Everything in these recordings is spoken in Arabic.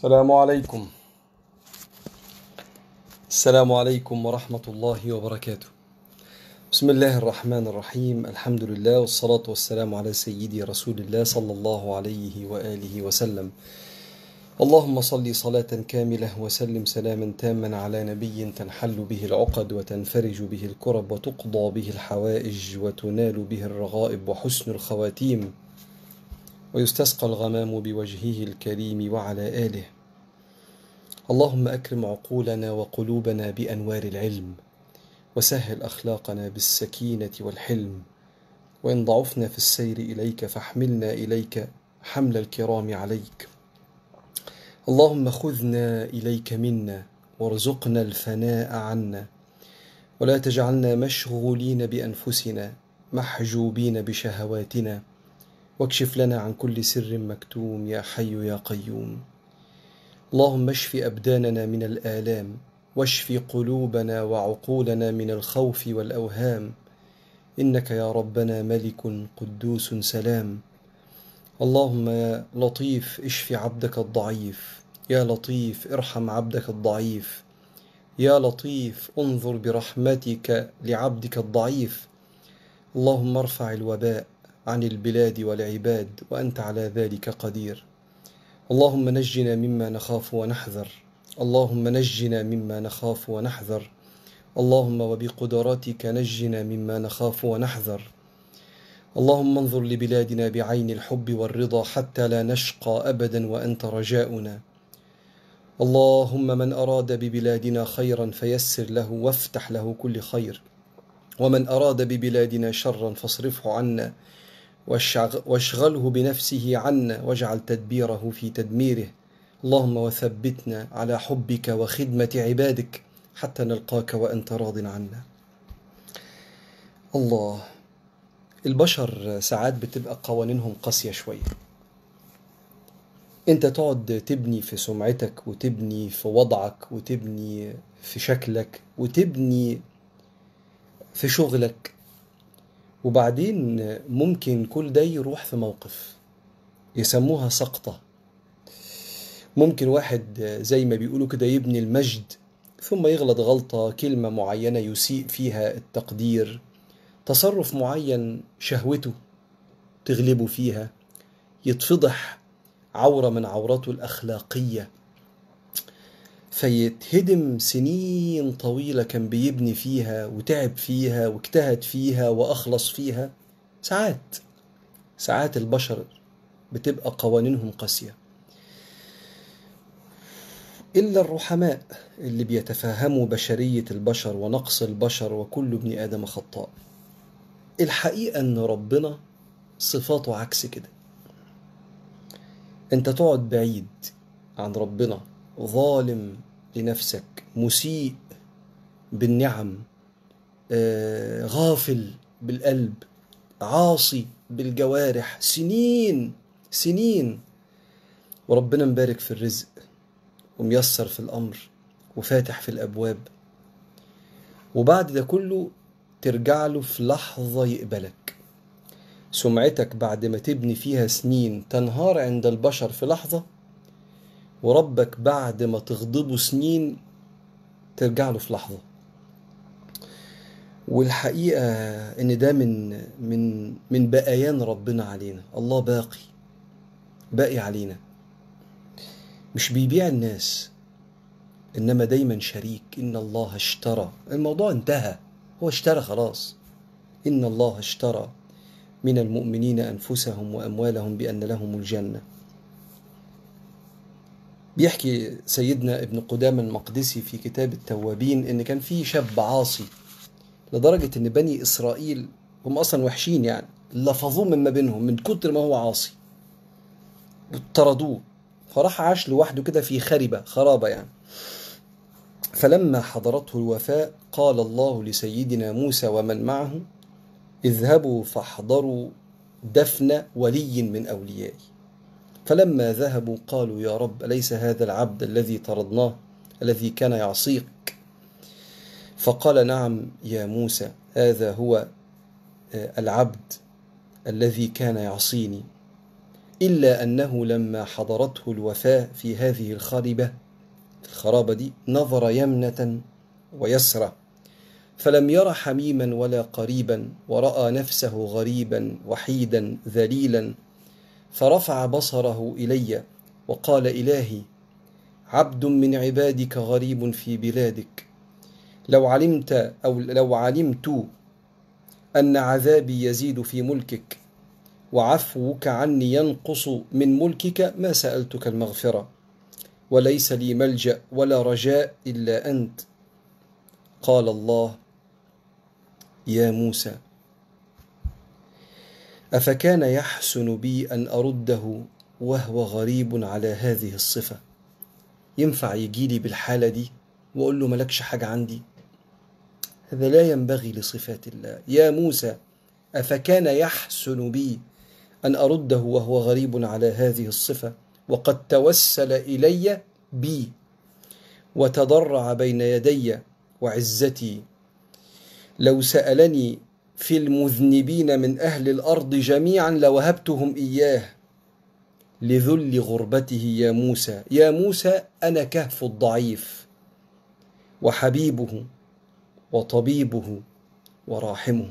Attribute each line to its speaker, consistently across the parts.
Speaker 1: السلام عليكم السلام عليكم ورحمة الله وبركاته بسم الله الرحمن الرحيم الحمد لله والصلاة والسلام على سيدي رسول الله صلى الله عليه وآله وسلم اللهم صل صلاة كاملة وسلم سلاما تاما على نبي تنحل به العقد وتنفرج به الكرب وتقضى به الحوائج وتنال به الرغائب وحسن الخواتيم ويستسقى الغمام بوجهه الكريم وعلى آله اللهم أكرم عقولنا وقلوبنا بأنوار العلم وسهل أخلاقنا بالسكينة والحلم وإن ضعفنا في السير إليك فاحملنا إليك حمل الكرام عليك اللهم خذنا إليك منا وارزقنا الفناء عنا ولا تجعلنا مشغولين بأنفسنا محجوبين بشهواتنا واكشف لنا عن كل سر مكتوم يا حي يا قيوم اللهم اشف ابداننا من الالام واشف قلوبنا وعقولنا من الخوف والاوهام انك يا ربنا ملك قدوس سلام اللهم يا لطيف اشف عبدك الضعيف يا لطيف ارحم عبدك الضعيف يا لطيف انظر برحمتك لعبدك الضعيف اللهم ارفع الوباء عن البلاد والعباد وأنت على ذلك قدير اللهم نجنا مما نخاف ونحذر اللهم نجنا مما نخاف ونحذر اللهم وبقدراتك نجنا مما نخاف ونحذر اللهم انظر لبلادنا بعين الحب والرضا حتى لا نشقى ابدا وانت رجاؤنا اللهم من اراد ببلادنا خيرا فيسر له وافتح له كل خير ومن اراد ببلادنا شرا فاصرفه عنا واشغله بنفسه عنا واجعل تدبيره في تدميره اللهم وثبتنا على حبك وخدمة عبادك حتى نلقاك وأنت راض عنا الله البشر ساعات بتبقى قوانينهم قاسية شوية انت تقعد تبني في سمعتك وتبني في وضعك وتبني في شكلك وتبني في شغلك وبعدين ممكن كل ده يروح في موقف يسموها سقطة ممكن واحد زي ما بيقولوا كده يبني المجد ثم يغلط غلطة كلمة معينة يسيء فيها التقدير تصرف معين شهوته تغلبه فيها يتفضح عورة من عوراته الأخلاقية فيتهدم سنين طويلة كان بيبني فيها وتعب فيها واجتهد فيها وأخلص فيها ساعات ساعات البشر بتبقى قوانينهم قاسية إلا الرحماء اللي بيتفهموا بشرية البشر ونقص البشر وكل ابن آدم خطاء الحقيقة إن ربنا صفاته عكس كده أنت تقعد بعيد عن ربنا ظالم لنفسك مسيء بالنعم آه، غافل بالقلب عاصي بالجوارح سنين سنين وربنا مبارك في الرزق وميسر في الأمر وفاتح في الأبواب وبعد ده كله ترجع له في لحظة يقبلك سمعتك بعد ما تبني فيها سنين تنهار عند البشر في لحظة وربك بعد ما تغضبه سنين ترجع له في لحظة والحقيقة إن ده من من من بقيان ربنا علينا الله باقي باقي علينا مش بيبيع الناس إنما دايما شريك إن الله اشترى الموضوع انتهى هو اشترى خلاص إن الله اشترى من المؤمنين أنفسهم وأموالهم بأن لهم الجنة بيحكي سيدنا ابن قدامة المقدسي في كتاب التوابين إن كان في شاب عاصي لدرجة إن بني إسرائيل هم أصلا وحشين يعني لفظوه من ما بينهم من كتر ما هو عاصي طردوه فراح عاش لوحده كده في خربة خرابة يعني فلما حضرته الوفاة قال الله لسيدنا موسى ومن معه اذهبوا فاحضروا دفن ولي من أوليائي فلما ذهبوا قالوا يا رب أليس هذا العبد الذي طردناه الذي كان يعصيك فقال نعم يا موسى هذا هو آه، العبد الذي كان يعصيني إلا أنه لما حضرته الوفاة في هذه الخربة الخرابة دي نظر يمنة ويسرى فلم ير حميما ولا قريبا ورأى نفسه غريبا وحيدا ذليلا فرفع بصره الي وقال الهي عبد من عبادك غريب في بلادك لو علمت او لو علمت ان عذابي يزيد في ملكك وعفوك عني ينقص من ملكك ما سالتك المغفره وليس لي ملجا ولا رجاء الا انت قال الله يا موسى افكان يحسن بي ان ارده وهو غريب على هذه الصفه ينفع يجيلي بالحاله دي واقول له ملكش حاجه عندي هذا لا ينبغي لصفات الله يا موسى افكان يحسن بي ان ارده وهو غريب على هذه الصفه وقد توسل الي بي وتضرع بين يدي وعزتي لو سالني في المذنبين من أهل الأرض جميعا لوهبتهم إياه لذل غربته يا موسى يا موسى أنا كهف الضعيف وحبيبه وطبيبه وراحمه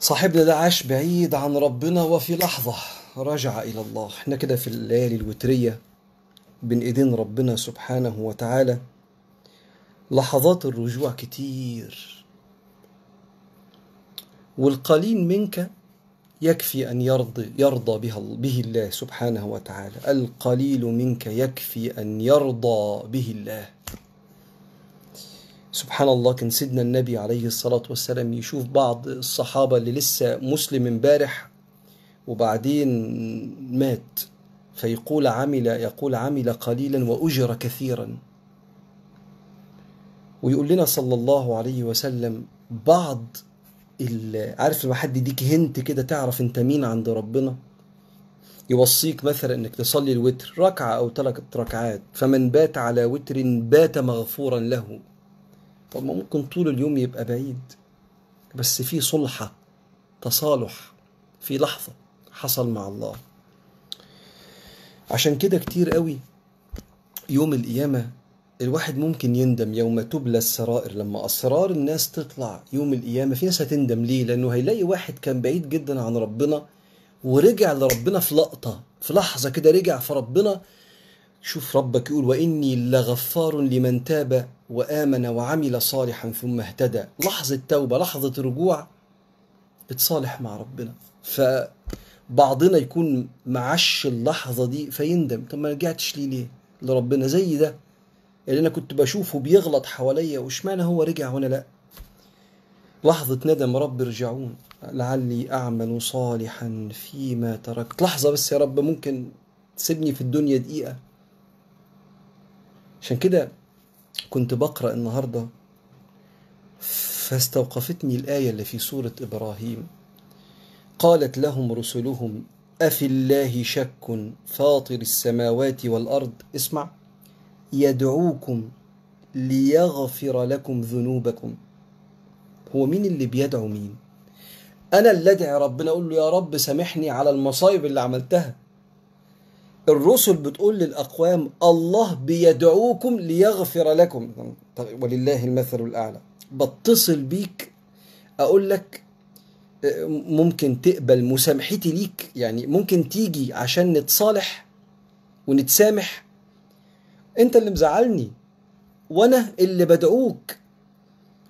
Speaker 1: صاحبنا ده عاش بعيد عن ربنا وفي لحظة رجع إلى الله احنا كده في الليالي الوترية بين إيدين ربنا سبحانه وتعالى لحظات الرجوع كتير والقليل منك يكفي أن يرضي, يرضى بها به الله سبحانه وتعالى القليل منك يكفي أن يرضى به الله سبحان الله كان سيدنا النبي عليه الصلاة والسلام يشوف بعض الصحابة اللي لسه مسلم امبارح وبعدين مات فيقول عمل يقول عمل قليلا وأجر كثيرا ويقول لنا صلى الله عليه وسلم بعض عارف لما حد يديك هنت كده تعرف انت مين عند ربنا يوصيك مثلا انك تصلي الوتر ركعه او ثلاث ركعات فمن بات على وتر بات مغفورا له طب ما ممكن طول اليوم يبقى بعيد بس في صلحه تصالح في لحظه حصل مع الله عشان كده كتير قوي يوم القيامه الواحد ممكن يندم يوم تبلى السرائر لما اسرار الناس تطلع يوم القيامه في ناس هتندم ليه لانه هيلاقي واحد كان بعيد جدا عن ربنا ورجع لربنا في لقطه في لحظه كده رجع في ربنا شوف ربك يقول واني لغفار لمن تاب وامن وعمل صالحا ثم اهتدى لحظه توبه لحظه رجوع اتصالح مع ربنا ف بعضنا يكون معش اللحظه دي فيندم طب ما رجعتش ليه ليه لربنا زي ده اللي انا كنت بشوفه بيغلط حواليا واشمعنى هو رجع وانا لا لحظة ندم رب ارجعون لعلي أعمل صالحا فيما تركت لحظة بس يا رب ممكن تسيبني في الدنيا دقيقة عشان كده كنت بقرأ النهاردة فاستوقفتني الآية اللي في سورة إبراهيم قالت لهم رسلهم أفي الله شك فاطر السماوات والأرض اسمع يدعوكم ليغفر لكم ذنوبكم هو مين اللي بيدعو مين انا اللي ادعي ربنا اقول له يا رب سامحني على المصايب اللي عملتها الرسل بتقول للاقوام الله بيدعوكم ليغفر لكم ولله المثل الاعلى بتصل بيك اقول لك ممكن تقبل مسامحتي ليك يعني ممكن تيجي عشان نتصالح ونتسامح انت اللي مزعلني وانا اللي بدعوك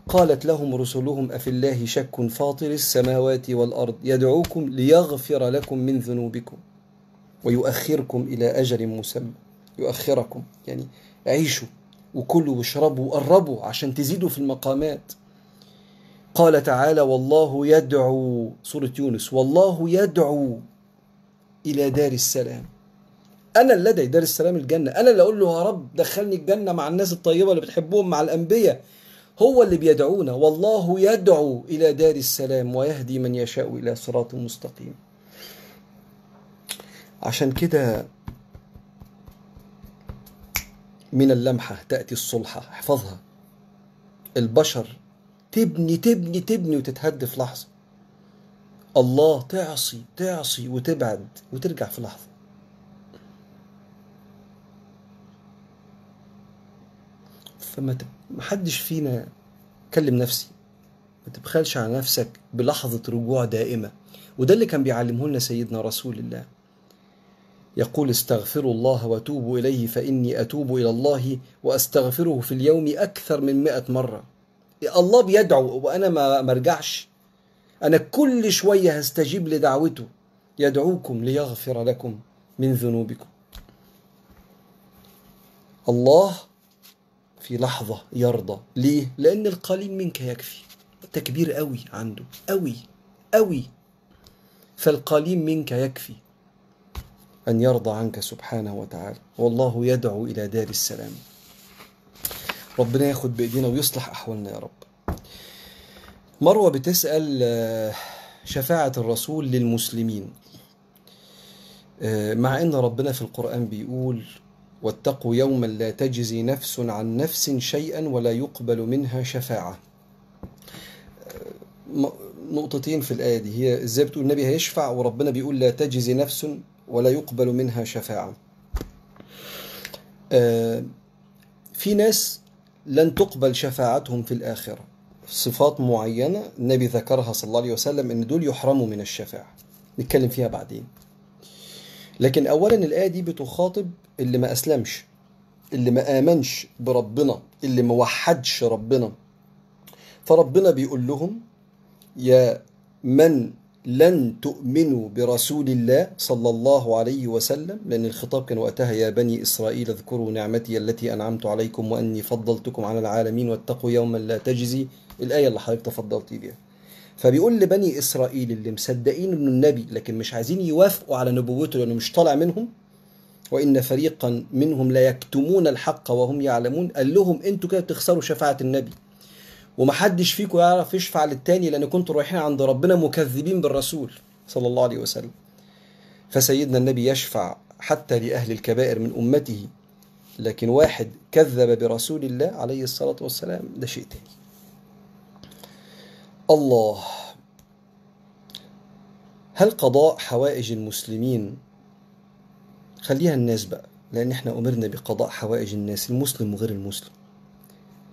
Speaker 1: قالت لهم رسلهم افي الله شك فاطر السماوات والارض يدعوكم ليغفر لكم من ذنوبكم ويؤخركم الى اجل مسمى يؤخركم يعني عيشوا وكلوا واشربوا وقربوا عشان تزيدوا في المقامات قال تعالى والله يدعو سورة يونس والله يدعو إلى دار السلام انا اللي ادعي دار السلام الجنه انا اللي اقول له يا رب دخلني الجنه مع الناس الطيبه اللي بتحبهم مع الانبياء هو اللي بيدعونا والله يدعو الى دار السلام ويهدي من يشاء الى صراط مستقيم عشان كده من اللمحه تاتي الصلحه احفظها البشر تبني تبني تبني وتتهد في لحظه الله تعصي تعصي وتبعد وترجع في لحظه فما حدش فينا كلم نفسي ما تبخلش على نفسك بلحظة رجوع دائمة وده اللي كان بيعلمه لنا سيدنا رسول الله يقول استغفروا الله وتوبوا إليه فإني أتوب إلى الله وأستغفره في اليوم أكثر من مئة مرة الله بيدعو وأنا ما مرجعش أنا كل شوية هستجيب لدعوته يدعوكم ليغفر لكم من ذنوبكم الله في لحظة يرضى ليه؟ لأن القليل منك يكفي تكبير قوي عنده قوي قوي فالقليل منك يكفي أن يرضى عنك سبحانه وتعالى والله يدعو إلى دار السلام ربنا ياخد بإيدينا ويصلح أحوالنا يا رب مروة بتسأل آه، شفاعة الرسول للمسلمين آه، مع أن ربنا في القرآن بيقول واتقوا يوما لا تجزي نفس عن نفس شيئا ولا يقبل منها شفاعة نقطتين في الآية دي هي إزاي بتقول النبي هيشفع وربنا بيقول لا تجزي نفس ولا يقبل منها شفاعة آه، في ناس لن تقبل شفاعتهم في الآخرة صفات معينة النبي ذكرها صلى الله عليه وسلم إن دول يحرموا من الشفاعة نتكلم فيها بعدين لكن اولا الايه دي بتخاطب اللي ما اسلمش اللي ما امنش بربنا اللي ما وحدش ربنا فربنا بيقول لهم يا من لن تؤمنوا برسول الله صلى الله عليه وسلم لأن الخطاب كان وقتها يا بني إسرائيل اذكروا نعمتي التي أنعمت عليكم وأني فضلتكم على العالمين واتقوا يوما لا تجزي الآية اللي حضرتك تفضلتي بيها فبيقول لبني اسرائيل اللي مصدقين انه النبي لكن مش عايزين يوافقوا على نبوته لانه مش طالع منهم وان فريقا منهم لا يكتمون الحق وهم يعلمون قال لهم انتوا كده بتخسروا شفاعه النبي ومحدش فيكم يعرف يشفع للتاني لان كنتوا رايحين عند ربنا مكذبين بالرسول صلى الله عليه وسلم فسيدنا النبي يشفع حتى لاهل الكبائر من امته لكن واحد كذب برسول الله عليه الصلاه والسلام ده شيء تاني الله هل قضاء حوائج المسلمين خليها الناس بقى لأن احنا أمرنا بقضاء حوائج الناس المسلم وغير المسلم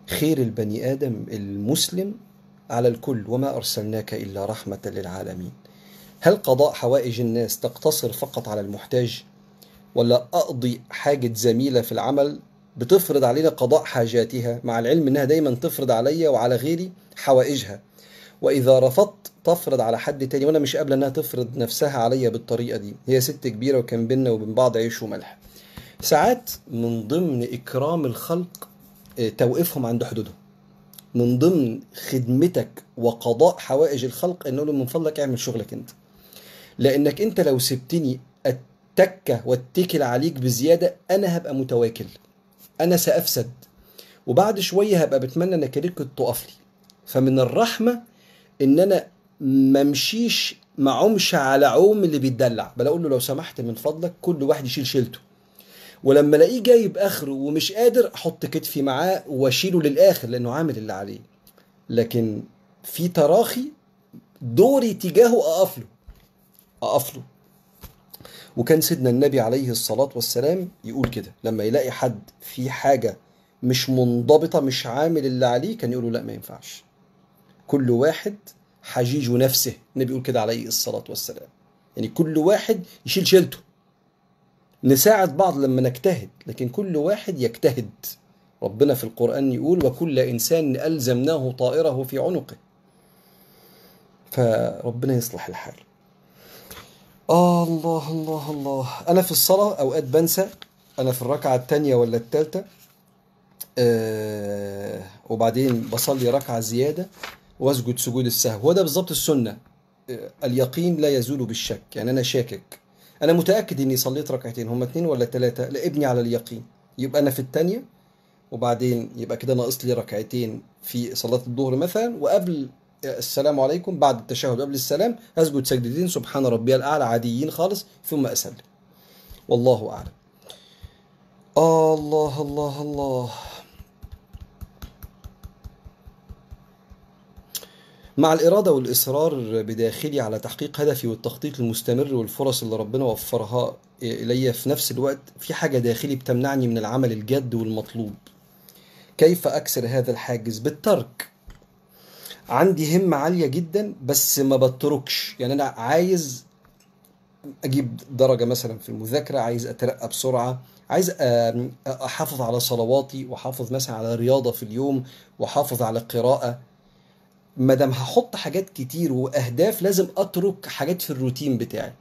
Speaker 1: خير البني آدم المسلم على الكل وما أرسلناك إلا رحمة للعالمين هل قضاء حوائج الناس تقتصر فقط على المحتاج ولا أقضي حاجة زميلة في العمل بتفرض علينا قضاء حاجاتها مع العلم انها دايما تفرض عليا وعلى غيري حوائجها واذا رفضت تفرض على حد تاني وانا مش قابله انها تفرض نفسها عليا بالطريقه دي هي ست كبيره وكان بينا وبين بعض عيش وملح ساعات من ضمن اكرام الخلق آه، توقيفهم عند حدودهم من ضمن خدمتك وقضاء حوائج الخلق ان له من فضلك اعمل شغلك انت لانك انت لو سبتني اتكه واتكل عليك بزياده انا هبقى متواكل انا سافسد وبعد شويه هبقى بتمنى انك ليك تقف لي فمن الرحمه ان انا ما امشيش ما على عوم اللي بيتدلع بل اقول له لو سمحت من فضلك كل واحد يشيل شيلته ولما الاقيه جايب اخره ومش قادر احط كتفي معاه واشيله للاخر لانه عامل اللي عليه لكن في تراخي دوري تجاهه اقف له اقف له وكان سيدنا النبي عليه الصلاه والسلام يقول كده لما يلاقي حد في حاجه مش منضبطه مش عامل اللي عليه كان يقول له لا ما ينفعش كل واحد حجيج نفسه النبي يقول كده عليه الصلاة والسلام يعني كل واحد يشيل شيلته نساعد بعض لما نجتهد لكن كل واحد يجتهد ربنا في القرآن يقول وكل إنسان ألزمناه طائره في عنقه فربنا يصلح الحال آه الله الله الله أنا في الصلاة أوقات بنسى أنا في الركعة الثانية ولا الثالثة آه وبعدين بصلي ركعة زيادة واسجد سجود السهو هو ده بالظبط السنة آه، اليقين لا يزول بالشك يعني أنا شاكك أنا متأكد إني صليت ركعتين هما اتنين ولا تلاتة لابني على اليقين يبقى أنا في الثانيه وبعدين يبقى كده ناقص لي ركعتين في صلاة الظهر مثلا وقبل آه، السلام عليكم بعد التشهد قبل السلام أسجد سجدتين سبحان ربي الأعلى عاديين خالص ثم أسلم والله أعلم الله الله الله, الله مع الإرادة والإصرار بداخلي على تحقيق هدفي والتخطيط المستمر والفرص اللي ربنا وفرها إلي في نفس الوقت في حاجة داخلي بتمنعني من العمل الجاد والمطلوب كيف أكسر هذا الحاجز بالترك عندي همة عالية جدا بس ما بتركش يعني أنا عايز أجيب درجة مثلا في المذاكرة عايز أترقى بسرعة عايز أحافظ على صلواتي وأحافظ مثلا على رياضة في اليوم وأحافظ على قراءة ما دام هحط حاجات كتير واهداف لازم اترك حاجات في الروتين بتاعي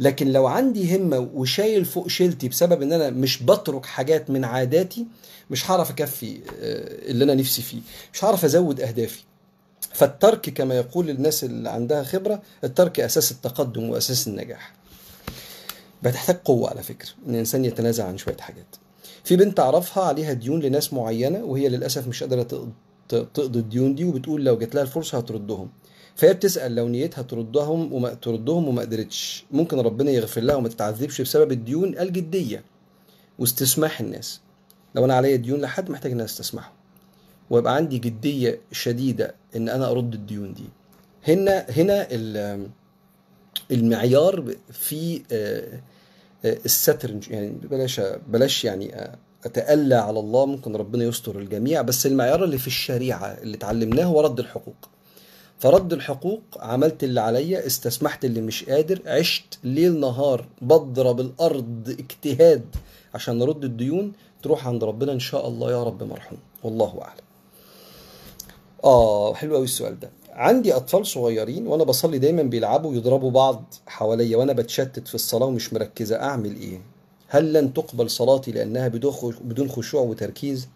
Speaker 1: لكن لو عندي همه وشايل فوق شيلتي بسبب ان انا مش بترك حاجات من عاداتي مش هعرف اكفي آه، اللي انا نفسي فيه مش هعرف ازود اهدافي فالترك كما يقول الناس اللي عندها خبره الترك اساس التقدم واساس النجاح بتحتاج قوه على فكره ان الانسان يتنازل عن شويه حاجات في بنت اعرفها عليها ديون لناس معينه وهي للاسف مش قادره تقضي الديون دي وبتقول لو جات لها الفرصه هتردهم فهي بتسال لو نيتها تردهم وما تردهم وما قدرتش ممكن ربنا يغفر لها وما تتعذبش بسبب الديون الجديه واستسماح الناس لو انا عليا ديون لحد محتاج ان انا استسمحه ويبقى عندي جديه شديده ان انا ارد الديون دي هنا هنا المعيار في آه، آه، الستر يعني بلاش بلاش يعني آه، اتألى على الله ممكن ربنا يستر الجميع بس المعيار اللي في الشريعة اللي اتعلمناه هو رد الحقوق فرد الحقوق عملت اللي عليا استسمحت اللي مش قادر عشت ليل نهار بضرب الأرض اجتهاد عشان نرد الديون تروح عند ربنا إن شاء الله يا رب مرحوم والله أعلم آه حلو أوي السؤال ده عندي أطفال صغيرين وأنا بصلي دايما بيلعبوا ويضربوا بعض حواليا وأنا بتشتت في الصلاة ومش مركزة أعمل إيه؟ هل لن تقبل صلاتي لأنها بدون خشوع وتركيز؟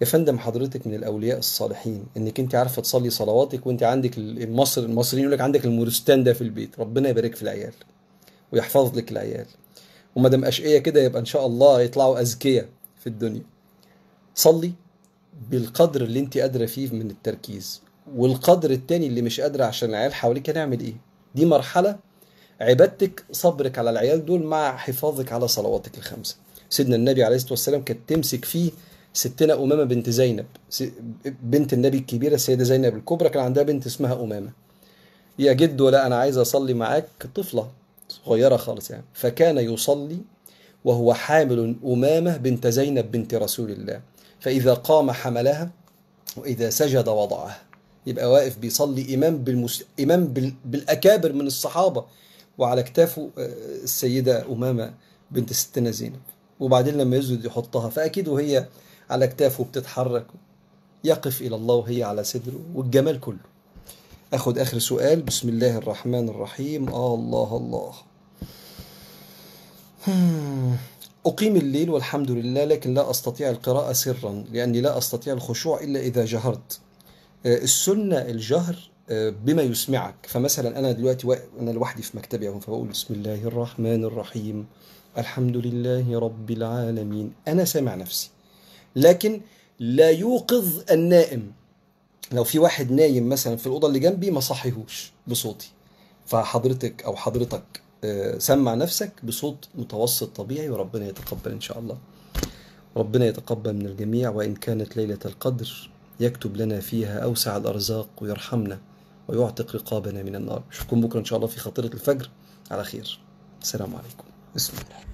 Speaker 1: يا فندم حضرتك من الأولياء الصالحين إنك أنت عارفة تصلي صلواتك وأنت عندك المصر المصريين يقول لك عندك المورستان ده في البيت ربنا يبارك في العيال ويحفظ لك العيال وما دام أشقية كده يبقى إن شاء الله يطلعوا أذكياء في الدنيا صلي بالقدر اللي أنت قادرة فيه من التركيز والقدر التاني اللي مش قادرة عشان العيال حواليك هنعمل إيه؟ دي مرحلة عبادتك صبرك على العيال دول مع حفاظك على صلواتك الخمسه سيدنا النبي عليه الصلاه والسلام كانت تمسك فيه ستنا امامه بنت زينب بنت النبي الكبيره السيده زينب الكبرى كان عندها بنت اسمها امامه يا جد ولا انا عايز اصلي معاك طفله صغيره خالص يعني فكان يصلي وهو حامل امامه بنت زينب بنت رسول الله فاذا قام حملها واذا سجد وضعها يبقى واقف بيصلي امام بالمس... امام بال... بالاكابر من الصحابه وعلى كتافه آه، السيدة أمامة بنت ستنا زينب وبعدين لما يزود يحطها فأكيد وهي على كتافه بتتحرك يقف إلى الله وهي على صدره والجمال كله أخد آخر سؤال بسم الله الرحمن الرحيم آه الله الله أقيم الليل والحمد لله لكن لا أستطيع القراءة سرا لأني لا أستطيع الخشوع إلا إذا جهرت آه، السنة الجهر بما يسمعك فمثلا انا دلوقتي و... انا لوحدي في مكتبي اهو فبقول بسم الله الرحمن الرحيم الحمد لله رب العالمين انا سامع نفسي لكن لا يوقظ النائم لو في واحد نايم مثلا في الاوضه اللي جنبي ما صحيهوش بصوتي فحضرتك او حضرتك آه، سمع نفسك بصوت متوسط طبيعي وربنا يتقبل ان شاء الله ربنا يتقبل من الجميع وان كانت ليله القدر يكتب لنا فيها اوسع الارزاق ويرحمنا ويعتق رقابنا من النار نشوفكم بكرة إن شاء الله في خطيرة الفجر على خير السلام عليكم بسم الله